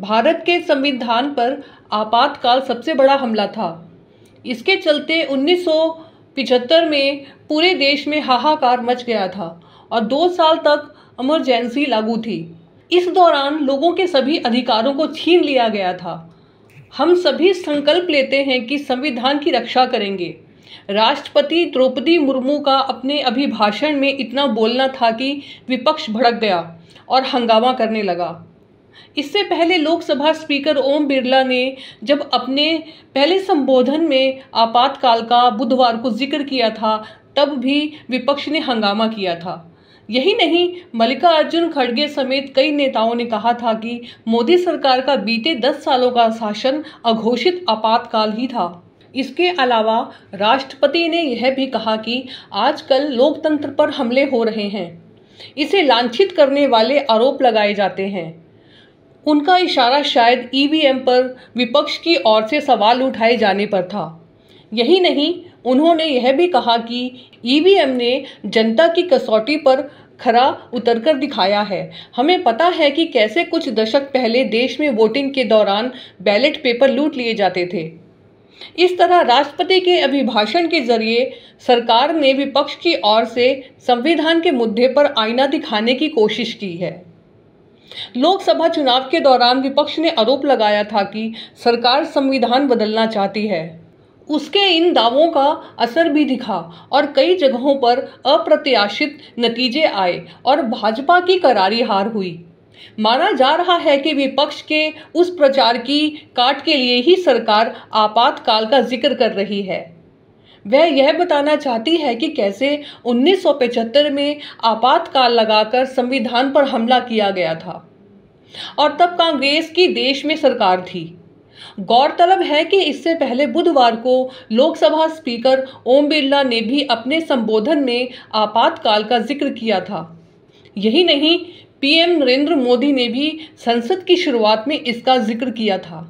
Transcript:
भारत के संविधान पर आपातकाल सबसे बड़ा हमला था इसके चलते 1975 में पूरे देश में हाहाकार मच गया था और दो साल तक इमरजेंसी लागू थी इस दौरान लोगों के सभी अधिकारों को छीन लिया गया था हम सभी संकल्प लेते हैं कि संविधान की रक्षा करेंगे राष्ट्रपति द्रौपदी मुर्मू का अपने अभिभाषण में इतना बोलना था कि विपक्ष भड़क गया और हंगामा करने लगा इससे पहले लोकसभा स्पीकर ओम बिरला ने जब अपने पहले संबोधन में आपातकाल का बुधवार को जिक्र किया था तब भी विपक्ष ने हंगामा किया था यही नहीं मल्लिकार्जुन खड़गे समेत कई नेताओं ने कहा था कि मोदी सरकार का बीते दस सालों का शासन अघोषित आपातकाल ही था इसके अलावा राष्ट्रपति ने यह भी कहा कि आजकल लोकतंत्र पर हमले हो रहे हैं इसे लांछित करने वाले आरोप लगाए जाते हैं उनका इशारा शायद ईवीएम e पर विपक्ष की ओर से सवाल उठाए जाने पर था यही नहीं उन्होंने यह भी कहा कि ईवीएम e ने जनता की कसौटी पर खरा उतरकर दिखाया है हमें पता है कि कैसे कुछ दशक पहले देश में वोटिंग के दौरान बैलेट पेपर लूट लिए जाते थे इस तरह राष्ट्रपति के अभिभाषण के जरिए सरकार ने विपक्ष की ओर से संविधान के मुद्दे पर आईना दिखाने की कोशिश की है लोकसभा चुनाव के दौरान विपक्ष ने आरोप लगाया था कि सरकार संविधान बदलना चाहती है उसके इन दावों का असर भी दिखा और कई जगहों पर अप्रत्याशित नतीजे आए और भाजपा की करारी हार हुई माना जा रहा है कि विपक्ष के उस प्रचार की काट के लिए ही सरकार आपातकाल का जिक्र कर रही है वह यह बताना चाहती है कि कैसे 1975 में आपातकाल लगाकर संविधान पर हमला किया गया था और तब कांग्रेस की देश में सरकार थी गौरतलब है कि इससे पहले बुधवार को लोकसभा स्पीकर ओम बिरला ने भी अपने संबोधन में आपातकाल का जिक्र किया था यही नहीं पीएम नरेंद्र मोदी ने भी संसद की शुरुआत में इसका जिक्र किया था